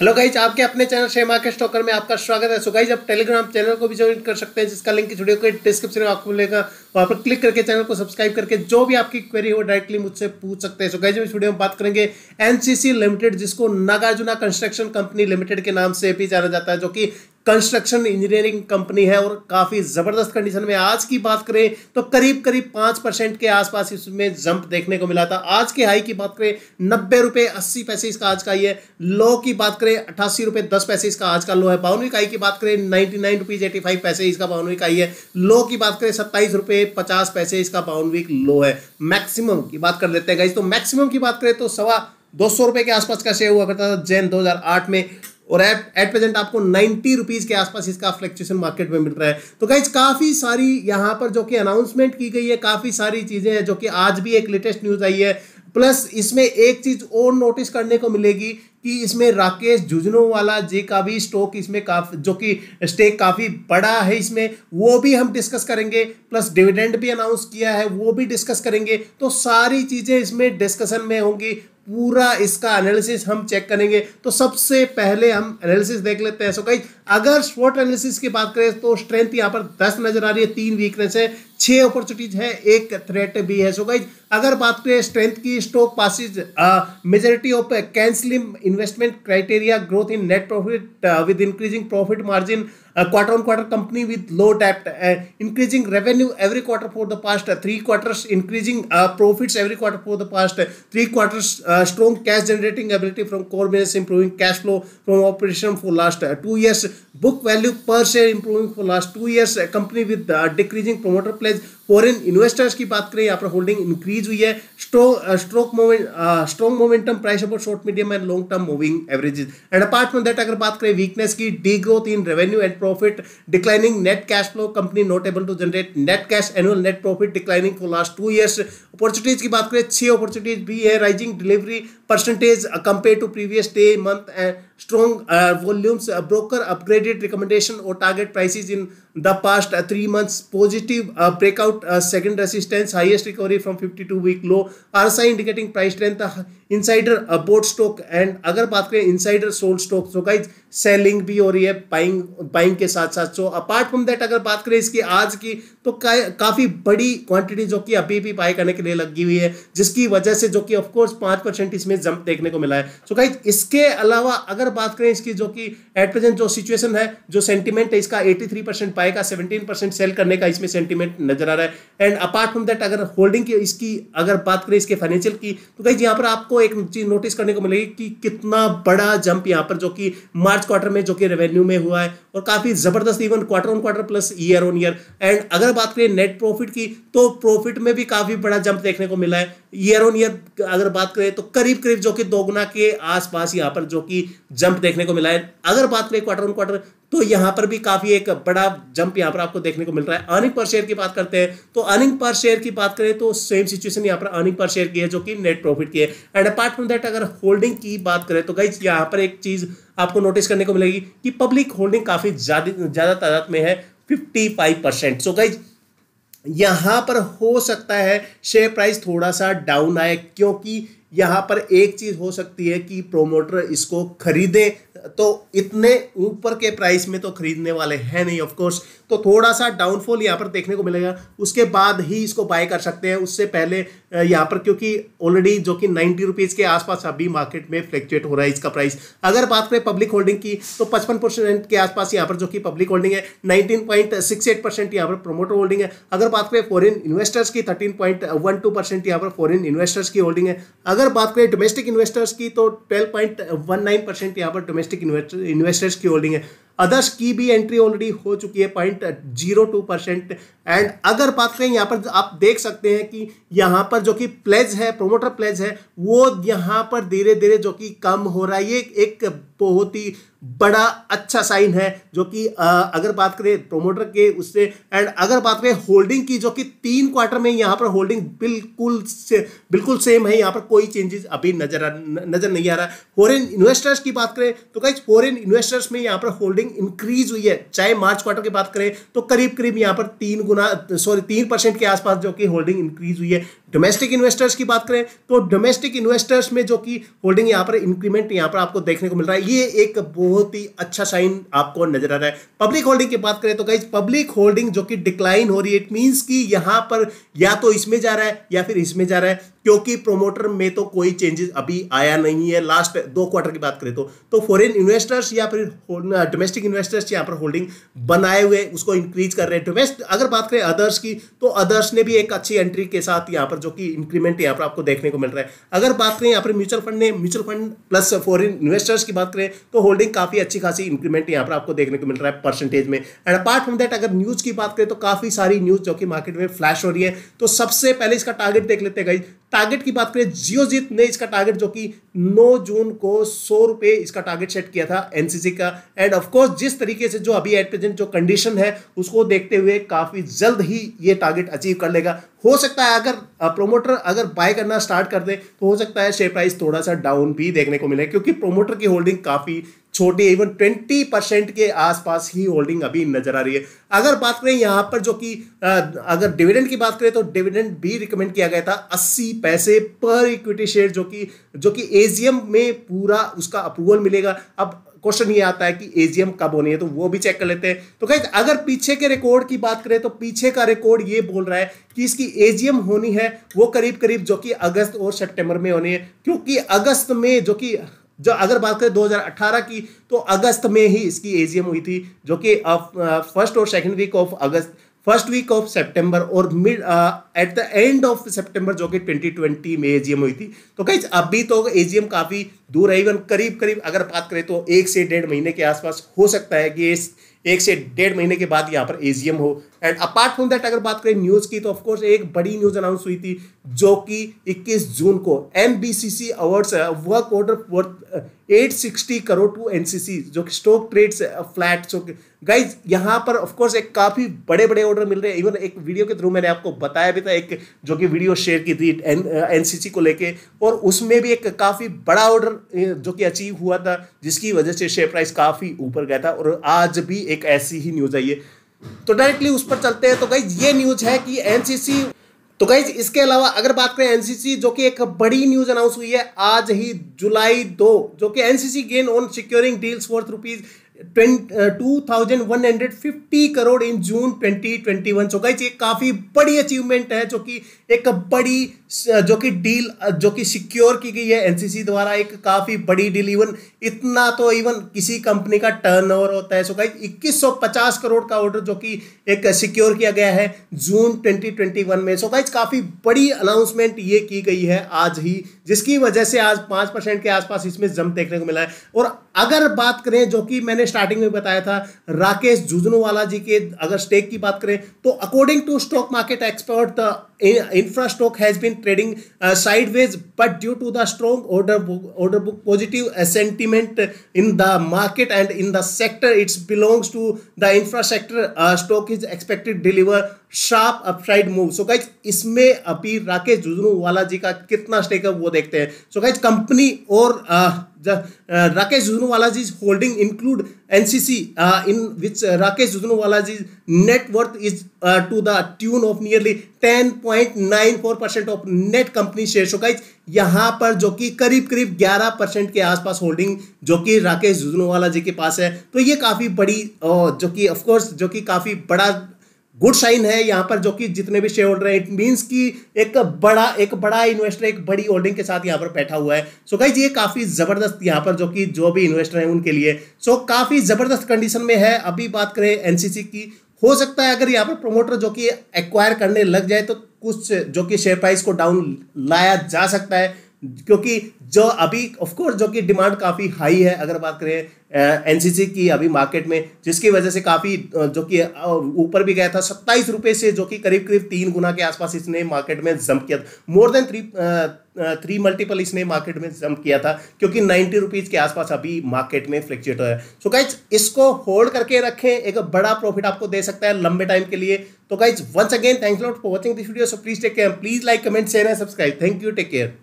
hello guys आपके अपने channel share market stalker में आपका स्वागत है सो गाइज आप टेलीग्राम चैनल को भी ज्वाइन कर सकते हैं जिसका लिंक इस वीडियो के डिस्क्रिप्शन में आपको मिलेगा वहाँ पर क्लिक करके चैनल को सब्सक्राइब करके जो भी आपकी क्वेरी हो डायरेक्टली मुझसे पूछ सकते हैं सो गाइज इस वीडियो में बात करेंगे एनसीसी लिमिटेड जिसको नागार्जुना कंस्ट्रक्शन कंपनी लिमिटेड के नाम से भी जाना जाता है जो कि कंस्ट्रक्शन इंजीनियरिंग कंपनी है और काफ़ी ज़बरदस्त कंडीशन में आज की बात करें तो करीब करीब पांच परसेंट के आसपास इसमें जंप देखने को मिला था आज के हाई की बात करें नब्बे रुपए अस्सी पैसे इसका आज का है लो की बात करें अट्ठासी रुपए दस पैसे इसका आज का लो है बावनवी इकाई की बात करें ninety nine rupees eighty five पैसे इसका बावनवी इकाई है लो की बात करें सत्ताईस रुपए पचास पैसे इसका बावनवी लो है मैक्सिमम की बात कर लेते हैं गाइज तो मैक्सिमम की बात करें तो सवा दो सौ रुपए के आसपास का शेयर हुआ करता था जैन 2008 में और एट प्रेजेंट आपको नाइन्टी रुपीज़ के आसपास इसका फ्लक्चुएशन मार्केट में मिल रहा है तो गाइज काफ़ी सारी यहां पर जो कि अनाउंसमेंट की गई है काफ़ी सारी चीज़ें हैं जो कि आज भी एक लेटेस्ट न्यूज़ आई है प्लस इसमें एक चीज़ और नोटिस करने को मिलेगी कि इसमें राकेश वाला जी का भी स्टॉक इसमें काफ़ी जो कि स्टेक काफ़ी बड़ा है इसमें वो भी हम डिस्कस करेंगे प्लस डिविडेंड भी अनाउंस किया है वो भी डिस्कस करेंगे तो सारी चीज़ें इसमें डिस्कशन में होंगी पूरा इसका एनालिसिस हम चेक करेंगे तो सबसे पहले हम एनालिसिस देख लेते हैं सो गाइज अगर शॉर्ट एनालिसिस की बात करें तो स्ट्रेंथ यहाँ पर दस नजर आ रही है तीन वीकनेस है छह अपॉर्चुनिटीज है एक थ्रेट भी है सो गाइज अगर बात करें स्ट्रेंथ की stock passes majority of CANSLIM investment criteria growth in net profit with increasing profit margin quarter on quarter company with low डेप्ट increasing revenue every quarter for the past three quarter increasing profits every quarter for the past three quarter strong cash generating ability from core business improving cash flow from operation for last two years book value per share improving for last two years company with decreasing promoter place percentage foreign investors की बात करें यहाँ पर holding increase हुई है stroke moment strong momentum price upon short medium and long term moving averages and apart from that अगर बात करें वीकनेस की the growth in revenue and profit declining net cash flow company not able to generate net cash annual net profit declining for last two years opportunities की बात करें छह opportunities भी है rising delivery percentage compare to previous day month and strong uh, volumes, uh, broker upgraded recommendation or target prices in the past uh, three months, positive uh, breakout uh, second resistance, highest recovery from 52 week low, RSI indicating price trend uh, insider uh, bought stock and agar baat kare insider sold stock, so guys selling bhi ho rahi hai buying buying ke sath sath so apart from that agar baat kare iski aaj ki to का, काफ़ी बड़ी quantity जो कि अभी भी bye करने के लिए लगी हुई है जिसकी वजह से जो कि ऑफकोर्स पाँच परसेंट इसमें जंप देखने को मिला है सो so गाइज इसके अलावा अगर अगर बात करें इसकी जो कि एट प्रेजेंट जो सिचुएशन है जो सेंटीमेंट है इसका 83 परसेंट बाय का 17 परसेंट सेल करने का इसमें सेंटीमेंट नजर आ रहा है एंड अपार्ट फ्रॉम दैट अगर होल्डिंग की इसकी अगर बात करें इसके फाइनेंशियल की तो कहीं यहाँ पर आपको एक चीज नोटिस करने को मिलेगी कि कितना बड़ा जंप यहाँ पर जो कि मार्च क्वार्टर में जो कि रेवेन्यू में हुआ है और काफी जबरदस्त even quarter on quarter plus year on year and अगर बात करें नेट प्रॉफिट की तो प्रॉफिट में भी काफी बड़ा जंप देखने को मिला है ईयर ऑन ईयर अगर बात करें तो करीब करीब जो कि दोगुना के आसपास यहाँ पर जो कि जंप देखने को मिला है अगर बात करें क्वार्टर ऑन क्वार्टर तो यहां पर भी काफ़ी एक बड़ा जंप यहां पर आपको देखने को मिल रहा है अर्निंग पर शेयर की बात करते हैं तो अर्निंग पर शेयर की बात करें तो सेम सिचुएशन यहाँ पर अर्निंग पर शेयर की है जो कि नेट प्रॉफिट की है एंड अपार्ट फ्रॉम दैट अगर होल्डिंग की बात करें तो गाइज यहां पर एक चीज़ आपको नोटिस करने को मिलेगी कि पब्लिक होल्डिंग काफ़ी ज़्यादा ज़्यादा तादाद में है fifty five percent so guys यहाँ पर हो सकता है शेयर प्राइस थोड़ा सा डाउन आए क्योंकि यहाँ पर एक चीज़ हो सकती है कि प्रोमोटर इसको खरीदे तो इतने ऊपर के प्राइस में तो खरीदने वाले हैं नहीं ऑफ कोर्स तो थोड़ा सा डाउनफॉल यहाँ पर देखने को मिलेगा उसके बाद ही इसको बाय कर सकते हैं उससे पहले यहाँ पर क्योंकि ऑलरेडी जो कि नाइन्टी रुपीज़ के आसपास अभी मार्केट में फ्लैक्चुएट हो रहा है इसका प्राइस अगर बात करें पब्लिक होल्डिंग की तो पचपन परसेंट के आसपास यहाँ पर जो कि पब्लिक होल्डिंग है nineteen point six eight percent यहाँ पर प्रोमोटर होल्डिंग है अगर बात करें फॉरन इन्वेस्टर्स की thirteen point one two percent यहाँ पर फॉरन इन्वेस्टर्स की होल्डिंग है अगर बात करें डोमेस्टिक इन्वेस्टर्स की तो twelve point one nine percent यहाँ पर डोमेस्टिक इन्वेस्टर्स की होल्डिंग है अदर्स की भी एंट्री ऑलरेडी हो चुकी है point zero two percent and अगर बात करें यहाँ पर आप देख सकते हैं कि यहाँ पर जो कि प्लेज है प्रोमोटर प्लेज है वो यहाँ पर धीरे धीरे जो कि कम हो रहा है ये एक बहुत ही बड़ा अच्छा साइन है जो कि अगर बात करें प्रोमोटर के उससे एंड अगर बात करें होल्डिंग की जो कि तीन क्वार्टर में यहाँ पर होल्डिंग बिल्कुल से बिल्कुल सेम है यहाँ पर कोई चेंजेस अभी नजर नजर नहीं आ रहा फॉरेन इन्वेस्टर्स की बात करें तो कई फॉरेन इन्वेस्टर्स में यहाँ पर होल्डिंग इंक्रीज हुई है चाहे मार्च क्वार्टर की बात करें तो करीब करीब यहाँ पर तीन गुना सॉरी तीन के आसपास जो कि होल्डिंग इंक्रीज हुई है डोमेस्टिक इन्वेस्टर्स की बात करें तो डोमेस्टिक इन्वेस्टर्स में जो कि होल्डिंग यहाँ पर इंक्रीमेंट यहाँ पर आपको देखने को मिल रहा है ये एक बहुत ही अच्छा साइन आपको नजर आ रहा है पब्लिक होल्डिंग की बात करें तो कहीं पब्लिक होल्डिंग जो कि डिक्लाइन हो रही है इट मीन्स कि यहाँ पर या तो इसमें जा रहा है या फिर इसमें जा रहा है क्योंकि प्रोमोटर में तो कोई चेंजेस अभी आया नहीं है लास्ट दो क्वार्टर की बात करें तो तो फॉरेन इन्वेस्टर्स या फिर डोमेस्टिक इन्वेस्टर्स यहाँ पर होल्डिंग बनाए हुए उसको इंक्रीज कर रहे हैं डोमेस्ट अगर बात करें अदर्स की तो अदर्स ने भी एक अच्छी एंट्री के साथ यहाँ पर जो कि इंक्रीमेंट यहाँ पर आपको देखने को मिल रहा है अगर बात करें यहाँ पर म्यूचुअल फंड ने mutual fund plus foreign investors की बात करें तो होल्डिंग काफ़ी अच्छी खासी इंक्रीमेंट यहाँ पर आपको देखने को मिल रहा है परसेंटेज में एंड अपार्ट फ्रॉम दैट अगर न्यूज़ की बात करें तो काफ़ी सारी न्यूज़ जो कि मार्केट में फ्लैश हो रही है तो सबसे पहले इसका टारगेट देख लेते हैं टारगेट की बात करें जियो जीत ने इसका टारगेट जो कि 9 जून को सौ रुपये इसका टारगेट सेट किया था एनसीसी का एंड ऑफ कोर्स जिस तरीके से जो अभी एट प्रेजेंट जो कंडीशन है उसको देखते हुए काफ़ी जल्द ही ये टारगेट अचीव कर लेगा हो सकता है अगर प्रोमोटर अगर बाय करना स्टार्ट कर दे तो हो सकता है शेयर प्राइस थोड़ा सा डाउन भी देखने को मिले क्योंकि प्रोमोटर की होल्डिंग काफ़ी छोटी इवन ट्वेंटी परसेंट के आसपास ही होल्डिंग अभी नजर आ रही है अगर बात करें यहाँ पर जो कि अगर डिविडेंड की बात करें तो डिविडेंड भी रिकमेंड किया गया था अस्सी पैसे पर इक्विटी शेयर जो कि जो कि एजीएम में पूरा उसका अप्रूवल मिलेगा अब क्वेश्चन ये आता है कि एजीएम कब होनी है तो वो भी चेक कर लेते हैं तो गाइज अगर पीछे के रिकॉर्ड की बात करें तो पीछे का रिकॉर्ड ये बोल रहा है कि इसकी एजीएम होनी है वो करीब करीब जो कि अगस्त और सेप्टेम्बर में होनी है क्योंकि अगस्त में जो कि जो अगर बात करें 2018 की तो अगस्त में ही इसकी एजीएम हुई थी जो कि फर्स्ट और second week of August first week of September और mid at the end of September जो कि 2020 में एजीएम हुई थी तो कहीं अभी तो एजीएम काफ़ी दूर है इवन करीब करीब अगर बात करें तो एक से डेढ़ महीने के आसपास हो सकता है कि इस एक से डेढ़ महीने के बाद यहाँ पर एजीएम हो एंड अपार्ट फ्रॉम दैट अगर बात करें न्यूज़ की तो ऑफकोर्स एक बड़ी न्यूज़ अनाउंस हुई थी जो कि 21 जून को N B C C awards work order worth at sixty crore to N C C जो कि स्टॉक ट्रेड्स फ्लैट गाइज यहाँ पर ऑफकोर्स एक काफ़ी बड़े बड़े ऑर्डर मिल रहे हैं इवन एक वीडियो के थ्रू मैंने आपको बताया भी था एक जो कि वीडियो शेयर की थी एन एन सी सी को लेके और उसमें भी एक काफ़ी बड़ा ऑर्डर uh, जो कि अचीव हुआ था जिसकी वजह से शेयर प्राइस काफ़ी ऊपर गया था और आज भी एक ऐसी ही न्यूज़ आई है तो डायरेक्टली उस पर चलते हैं तो गाइज ये न्यूज है कि एनसीसी तो गाइज इसके अलावा अगर बात करें एनसीसी जो कि एक बड़ी न्यूज अनाउंस हुई है आज ही जुलाई दो जो कि NCC gain on securing deals worth rupees 2150 crore in June 2021 so guys ये काफी बड़ी अचीवमेंट है जो कि एक बड़ी जो कि डील जो कि सिक्योर की गई है एनसीसी द्वारा एक काफी बड़ी डील इवन इतना तो इवन किसी कंपनी का टर्नओवर होता है सो गाइस 2150 करोड़ का ऑर्डर जो कि एक सिक्योर किया गया है जून 2021 में सो गाइस काफी बड़ी अनाउंसमेंट ये की गई है आज ही जिसकी वजह से आज पांच परसेंट के आसपास इसमें जम देखने को मिला है और अगर बात करें जो कि मैंने स्टार्टिंग में बताया था राकेश झुझनूवाला जी के अगर स्टेक की बात करें तो according to stock market expert infra stock has been trading sideways but due to the strong order order book positive positive in the market and in the sector it's belongs to the the infra sector uh, stock sharp upside move so guys इसमें अभी राकेश जुजनूवाला जी का कितना stake है वो देखते हैं so guys company और uh, Rakesh Jhunjhunwala ji holding include N C C in which Rakesh Jhunjhunwala ji net worth is to the tune of nearly ten point nine four percent of net company share showcase यहाँ पर जो कि करीब करीब ग्यारह परसेंट के आसपास होल्डिंग जो कि राकेश झुनूवाला जी के पास है तो ये काफ़ी बड़ी uh, जो कि ऑफकोर्स जो कि काफ़ी बड़ा गुड साइन है यहाँ पर जो कि जितने भी शेयर होल्डर हैं इट मीन्स कि एक बड़ा एक बड़ा इन्वेस्टर एक बड़ी होल्डिंग के साथ यहाँ पर बैठा हुआ है सो गाइज ये काफ़ी ज़बरदस्त यहाँ पर जो कि जो भी इन्वेस्टर हैं उनके लिए सो so, काफ़ी ज़बरदस्त कंडीशन में है अभी बात करें एनसीसी की हो सकता है अगर यहाँ पर प्रोमोटर जो कि एक्वायर करने लग जाए तो कुछ जो कि शेयर प्राइस को डाउन लाया जा सकता है क्योंकि जो अभी ऑफ कोर्स जो कि डिमांड काफ़ी हाई है अगर बात करें एनसीसी की अभी मार्केट में जिसकी वजह से काफ़ी जो कि ऊपर भी गया था सत्ताईस रुपये से जो कि करीब करीब तीन गुना के आसपास इसने मार्केट में जम्प किया more than three three multiple इसने मार्केट में जम्प किया था क्योंकि नाइन्टी रुपीज़ के आसपास अभी मार्केट में फ्लेक्चुएट हो रहा है सो गाइज इसको होल्ड करके रखें एक बड़ा प्रॉफिट आपको दे सकता है लंबे टाइम के लिए तो guys once again thanks lot for watching this video so please take care please like comment share and subscribe thank you take care